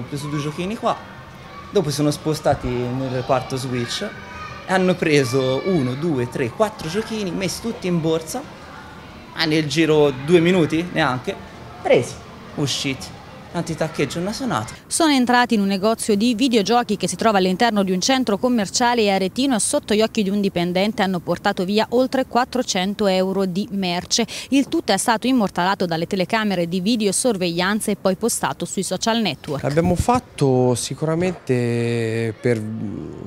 hanno preso due giochini qua, dopo sono spostati nel reparto Switch e hanno preso uno, due, tre, quattro giochini, messi tutti in borsa, e nel giro due minuti neanche, presi, usciti antitaccheggio ti una sonata. Sono entrati in un negozio di videogiochi che si trova all'interno di un centro commerciale aretino e sotto gli occhi di un dipendente hanno portato via oltre 400 euro di merce. Il tutto è stato immortalato dalle telecamere di videosorveglianza e poi postato sui social network. L'abbiamo fatto sicuramente per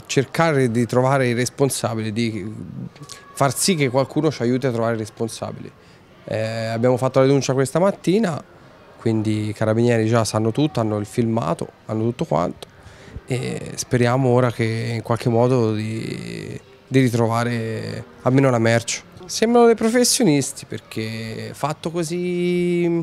cercare di trovare i responsabili, di far sì che qualcuno ci aiuti a trovare i responsabili. Eh, abbiamo fatto la denuncia questa mattina quindi i carabinieri già sanno tutto, hanno il filmato, hanno tutto quanto e speriamo ora che in qualche modo di, di ritrovare almeno la merce. Sembrano dei professionisti perché fatto così mm,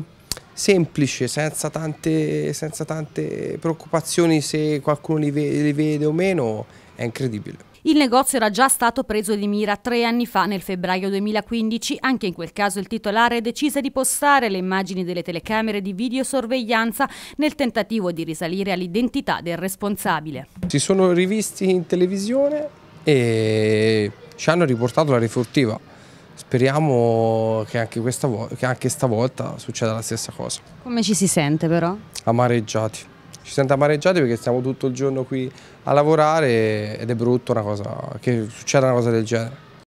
semplice, senza tante, senza tante preoccupazioni se qualcuno li, ve, li vede o meno, è incredibile. Il negozio era già stato preso di mira tre anni fa, nel febbraio 2015. Anche in quel caso il titolare decise di postare le immagini delle telecamere di videosorveglianza nel tentativo di risalire all'identità del responsabile. Si sono rivisti in televisione e ci hanno riportato la rifurtiva. Speriamo che anche, che anche stavolta succeda la stessa cosa. Come ci si sente però? Amareggiati ci sento amareggiati perché stiamo tutto il giorno qui a lavorare ed è brutto una cosa, che succeda una cosa del genere.